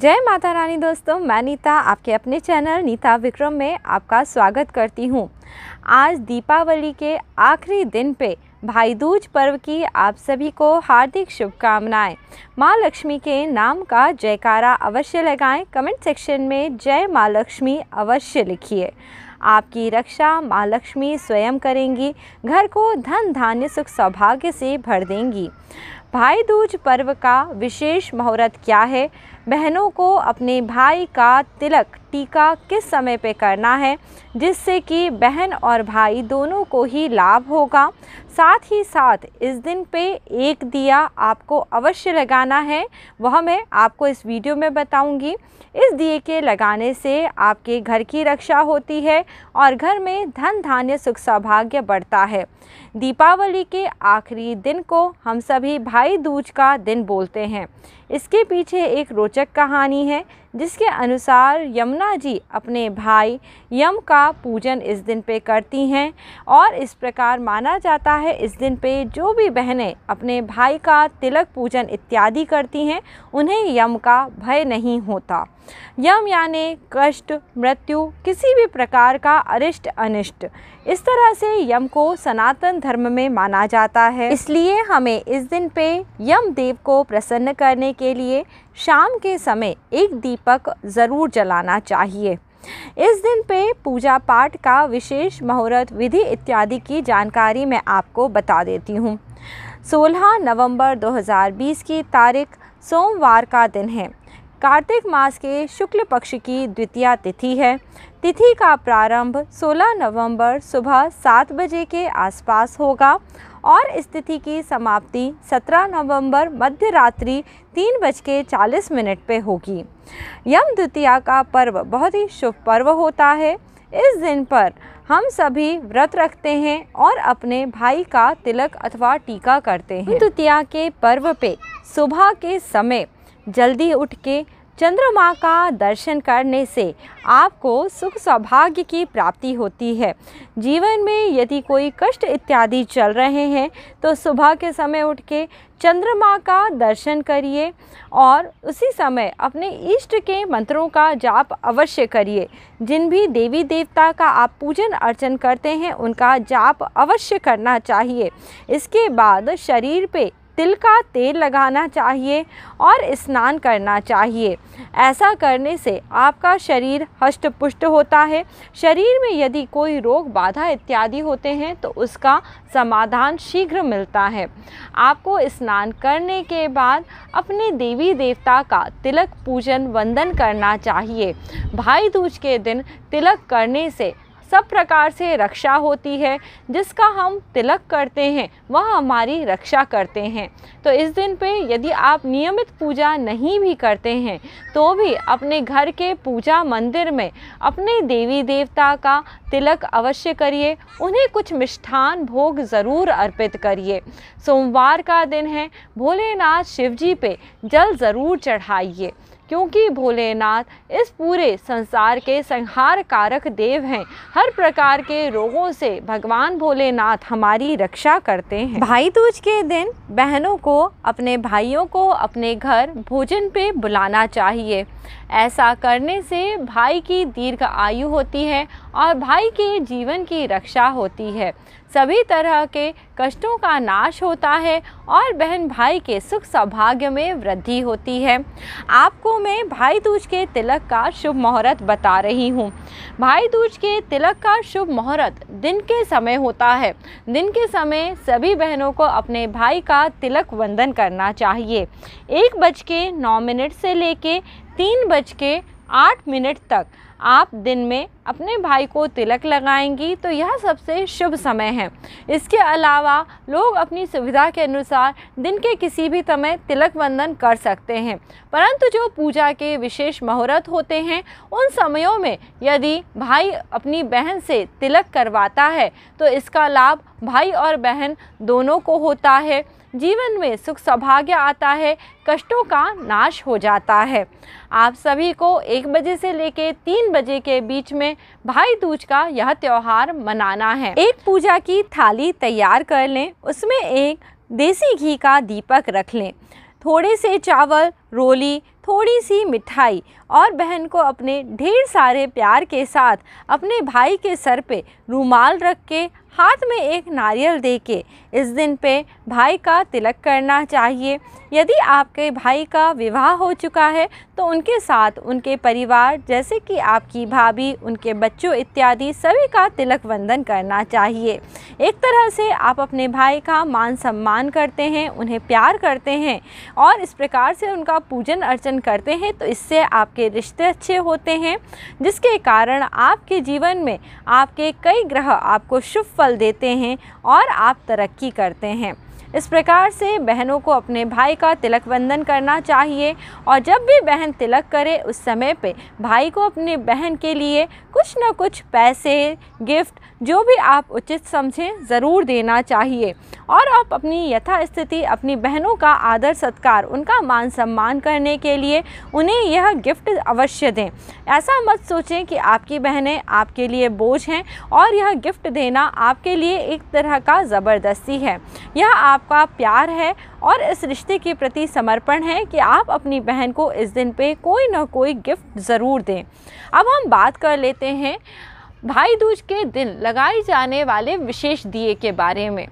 जय माता रानी दोस्तों मैं नीता आपके अपने चैनल नीता विक्रम में आपका स्वागत करती हूँ आज दीपावली के आखिरी दिन पे भाई दूज पर्व की आप सभी को हार्दिक शुभकामनाएं माँ लक्ष्मी के नाम का जयकारा अवश्य लगाएं कमेंट सेक्शन में जय माँ लक्ष्मी अवश्य लिखिए आपकी रक्षा माँ लक्ष्मी स्वयं करेंगी घर को धन धान्य सुख सौभाग्य से भर देंगी भाई दूज पर्व का विशेष मुहूर्त क्या है बहनों को अपने भाई का तिलक टीका किस समय पे करना है जिससे कि बहन और भाई दोनों को ही लाभ होगा साथ ही साथ इस दिन पे एक दिया आपको अवश्य लगाना है वह मैं आपको इस वीडियो में बताऊंगी इस दिए के लगाने से आपके घर की रक्षा होती है और घर में धन धान्य सुख सौभाग्य बढ़ता है दीपावली के आखिरी दिन को हम सभी भाई दूज का दिन बोलते हैं इसके पीछे एक रोचक रोचक कहानी है जिसके अनुसार यमुना जी अपने भाई यम का पूजन इस दिन पे करती हैं और इस प्रकार माना जाता है इस दिन पे जो भी बहनें अपने भाई का तिलक पूजन इत्यादि करती हैं उन्हें यम का भय नहीं होता यम यानि कष्ट मृत्यु किसी भी प्रकार का अरिष्ट अनिष्ट इस तरह से यम को सनातन धर्म में माना जाता है इसलिए हमें इस दिन पे यम देव को प्रसन्न करने के लिए शाम के समय एक दीप दीपक ज़रूर जलाना चाहिए इस दिन पे पूजा पाठ का विशेष मुहूर्त विधि इत्यादि की जानकारी मैं आपको बता देती हूँ 16 नवंबर 2020 की तारीख सोमवार का दिन है कार्तिक मास के शुक्ल पक्ष की द्वितीय तिथि है तिथि का प्रारंभ 16 नवंबर सुबह सात बजे के आसपास होगा और स्थिति की समाप्ति 17 नवंबर मध्य रात्रि तीन बज के चालीस मिनट पर होगी यम द्वितीया का पर्व बहुत ही शुभ पर्व होता है इस दिन पर हम सभी व्रत रखते हैं और अपने भाई का तिलक अथवा टीका करते हैं द्वितीया के पर्व पे सुबह के समय जल्दी उठ के चंद्रमा का दर्शन करने से आपको सुख सौभाग्य की प्राप्ति होती है जीवन में यदि कोई कष्ट इत्यादि चल रहे हैं तो सुबह के समय उठ के चंद्रमा का दर्शन करिए और उसी समय अपने इष्ट के मंत्रों का जाप अवश्य करिए जिन भी देवी देवता का आप पूजन अर्चन करते हैं उनका जाप अवश्य करना चाहिए इसके बाद शरीर पे तिल का तेल लगाना चाहिए और स्नान करना चाहिए ऐसा करने से आपका शरीर हष्ट पुष्ट होता है शरीर में यदि कोई रोग बाधा इत्यादि होते हैं तो उसका समाधान शीघ्र मिलता है आपको स्नान करने के बाद अपने देवी देवता का तिलक पूजन वंदन करना चाहिए भाई दूज के दिन तिलक करने से सब प्रकार से रक्षा होती है जिसका हम तिलक करते हैं वह हमारी रक्षा करते हैं तो इस दिन पे यदि आप नियमित पूजा नहीं भी करते हैं तो भी अपने घर के पूजा मंदिर में अपने देवी देवता का तिलक अवश्य करिए उन्हें कुछ मिष्ठान भोग ज़रूर अर्पित करिए सोमवार का दिन है भोलेनाथ शिवजी पे जल ज़रूर चढ़ाइए क्योंकि भोलेनाथ इस पूरे संसार के संहार कारक देव हैं हर प्रकार के रोगों से भगवान भोलेनाथ हमारी रक्षा करते हैं भाई दूज के दिन बहनों को अपने भाइयों को अपने घर भोजन पे बुलाना चाहिए ऐसा करने से भाई की दीर्घ आयु होती है और भाई के जीवन की रक्षा होती है सभी तरह के कष्टों का नाश होता है और बहन भाई के सुख सौभाग्य में वृद्धि होती है आपको मैं भाई दूज के तिलक का शुभ मुहूर्त बता रही हूँ भाई दूज के तिलक का शुभ मुहूर्त दिन के समय होता है दिन के समय सभी बहनों को अपने भाई का तिलक वंदन करना चाहिए एक बज के नौ मिनट से लेके तीन बज के आठ मिनट तक आप दिन में अपने भाई को तिलक लगाएंगी तो यह सबसे शुभ समय है इसके अलावा लोग अपनी सुविधा के अनुसार दिन के किसी भी समय तिलक वंदन कर सकते हैं परंतु जो पूजा के विशेष मुहूर्त होते हैं उन समयों में यदि भाई अपनी बहन से तिलक करवाता है तो इसका लाभ भाई और बहन दोनों को होता है जीवन में सुख सौभाग्य आता है कष्टों का नाश हो जाता है आप सभी को एक बजे से लेकर तीन बजे के बीच में भाई दूज का यह त्यौहार मनाना है एक पूजा की थाली तैयार कर लें उसमें एक देसी घी का दीपक रख लें थोड़े से चावल रोली थोड़ी सी मिठाई और बहन को अपने ढेर सारे प्यार के साथ अपने भाई के सर पे रूमाल रख के हाथ में एक नारियल दे के इस दिन पे भाई का तिलक करना चाहिए यदि आपके भाई का विवाह हो चुका है तो उनके साथ उनके परिवार जैसे कि आपकी भाभी उनके बच्चों इत्यादि सभी का तिलक वंदन करना चाहिए एक तरह से आप अपने भाई का मान सम्मान करते हैं उन्हें प्यार करते हैं और इस प्रकार से उनका आप पूजन अर्चन करते हैं तो इससे आपके रिश्ते अच्छे होते हैं जिसके कारण आपके जीवन में आपके कई ग्रह आपको शुभ फल देते हैं और आप तरक्की करते हैं इस प्रकार से बहनों को अपने भाई का तिलक वंदन करना चाहिए और जब भी बहन तिलक करे उस समय पे भाई को अपने बहन के लिए कुछ ना कुछ पैसे गिफ्ट जो भी आप उचित समझें ज़रूर देना चाहिए और आप अपनी यथास्थिति अपनी बहनों का आदर सत्कार उनका मान सम्मान करने के लिए उन्हें यह गिफ्ट अवश्य दें ऐसा मत सोचें कि आपकी बहनें आपके लिए बोझ हैं और यह गिफ्ट देना आपके लिए एक तरह का ज़बरदस्ती है यह आप आपका प्यार है और इस रिश्ते के प्रति समर्पण है कि आप अपनी बहन को इस दिन पे कोई ना कोई गिफ्ट ज़रूर दें अब हम बात कर लेते हैं भाई दूज के दिन लगाए जाने वाले विशेष दिए के बारे में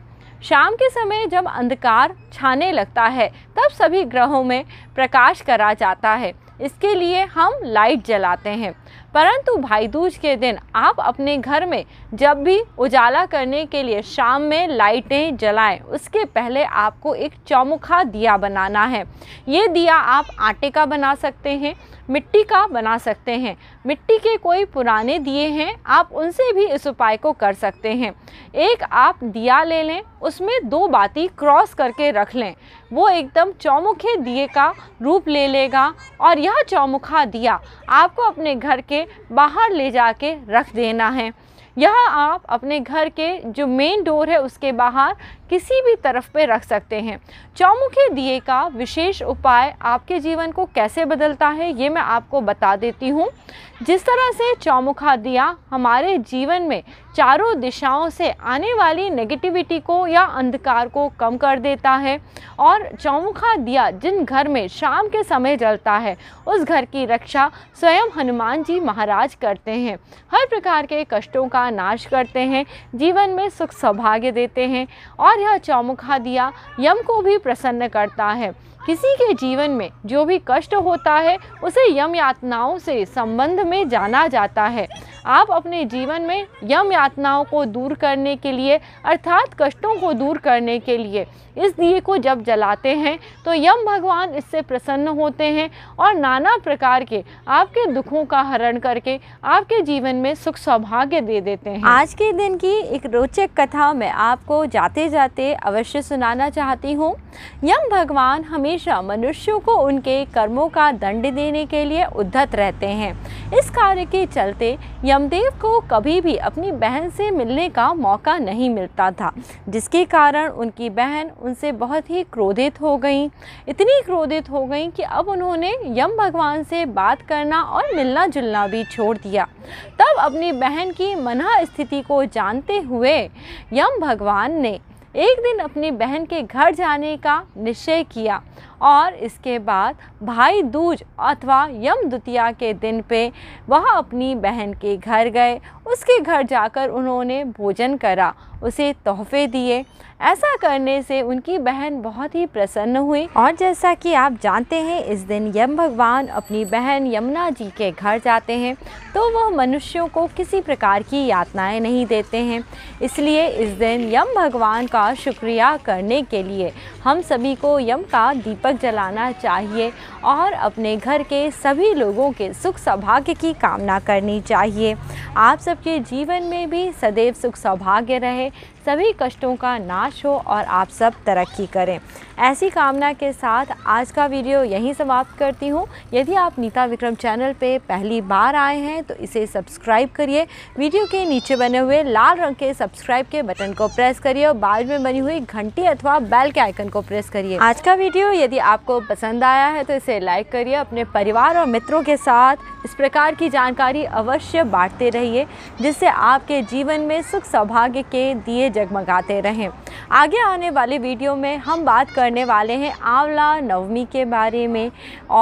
शाम के समय जब अंधकार छाने लगता है तब सभी ग्रहों में प्रकाश करा जाता है इसके लिए हम लाइट जलाते हैं परंतु भाई दूज के दिन आप अपने घर में जब भी उजाला करने के लिए शाम में लाइटें जलाएं उसके पहले आपको एक चौमुखा दिया बनाना है ये दिया आप आटे का बना सकते हैं मिट्टी का बना सकते हैं मिट्टी के कोई पुराने दिए हैं आप उनसे भी इस उपाय को कर सकते हैं एक आप दिया ले लें उसमें दो बाती क्रॉस करके रख लें वो एकदम चौमुखे दिए का रूप ले लेगा और यह चौमुखा दिया आपको अपने घर के बाहर ले जा रख देना है यह आप अपने घर के जो मेन डोर है उसके बाहर किसी भी तरफ पे रख सकते हैं चौमुखी दिए का विशेष उपाय आपके जीवन को कैसे बदलता है ये मैं आपको बता देती हूँ जिस तरह से चौमुखा दिया हमारे जीवन में चारों दिशाओं से आने वाली नेगेटिविटी को या अंधकार को कम कर देता है और चौमुखा दिया जिन घर में शाम के समय जलता है उस घर की रक्षा स्वयं हनुमान जी महाराज करते हैं हर प्रकार के कष्टों का नाश करते हैं जीवन में सुख सौभाग्य देते हैं और यह चौमुखा दिया यम को भी प्रसन्न करता है किसी के जीवन में जो भी कष्ट होता है उसे यम यातनाओं से संबंध में जाना जाता है आप अपने जीवन में यम यातनाओं को दूर करने के लिए अर्थात कष्टों को दूर करने के लिए इस दिए को जब जलाते हैं तो यम भगवान इससे प्रसन्न होते हैं और नाना प्रकार के आपके दुखों का हरण करके आपके जीवन में सुख सौभाग्य दे देते हैं आज के दिन की एक रोचक कथा मैं आपको जाते जाते अवश्य सुनाना चाहती हूँ यम भगवान हमेशा मनुष्यों को उनके कर्मों का दंड देने के लिए उद्धत रहते हैं इस कार्य के चलते यमदेव को कभी भी अपनी बहन से मिलने का मौका नहीं मिलता था जिसके कारण उनकी बहन उनसे बहुत ही क्रोधित हो गई इतनी क्रोधित हो गई कि अब उन्होंने यम भगवान से बात करना और मिलना जुलना भी छोड़ दिया तब अपनी बहन की मना स्थिति को जानते हुए यम भगवान ने एक दिन अपनी बहन के घर जाने का निश्चय किया और इसके बाद भाई दूज अथवा यम द्वितीया के दिन पे वह अपनी बहन के घर गए उसके घर जाकर उन्होंने भोजन करा उसे तोहफे दिए ऐसा करने से उनकी बहन बहुत ही प्रसन्न हुई और जैसा कि आप जानते हैं इस दिन यम भगवान अपनी बहन यमुना जी के घर जाते हैं तो वह मनुष्यों को किसी प्रकार की यातनाएं नहीं देते हैं इसलिए इस दिन यम भगवान का शुक्रिया करने के लिए हम सभी को यम का दीपक दीपक जलाना चाहिए और अपने घर के सभी लोगों के सुख सौभाग्य की कामना करनी चाहिए आप सबके जीवन में भी सदैव सुख सौभाग्य रहे सभी कष्टों का नाश हो और आप सब तरक्की करें ऐसी कामना के साथ आज का वीडियो यहीं समाप्त करती हूँ यदि आप नीता विक्रम चैनल पे पहली बार आए हैं तो इसे सब्सक्राइब करिए वीडियो के नीचे बने हुए लाल रंग के सब्सक्राइब के बटन को प्रेस करिए और बाद में बनी हुई घंटी अथवा बेल के आइकन को प्रेस करिए आज का वीडियो यदि आपको पसंद आया है तो इसे लाइक करिए अपने परिवार और मित्रों के साथ इस प्रकार की जानकारी अवश्य बांटते रहिए जिससे आपके जीवन में सुख सौभाग्य के दिए जगमगाते रहें आगे आने वाले वीडियो में हम बात करने वाले हैं आंवला नवमी के बारे में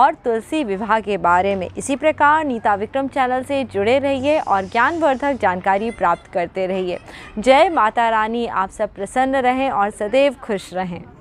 और तुलसी विवाह के बारे में इसी प्रकार नीता विक्रम चैनल से जुड़े रहिए और ज्ञानवर्धक जानकारी प्राप्त करते रहिए जय माता रानी आप सब प्रसन्न रहें और सदैव खुश रहें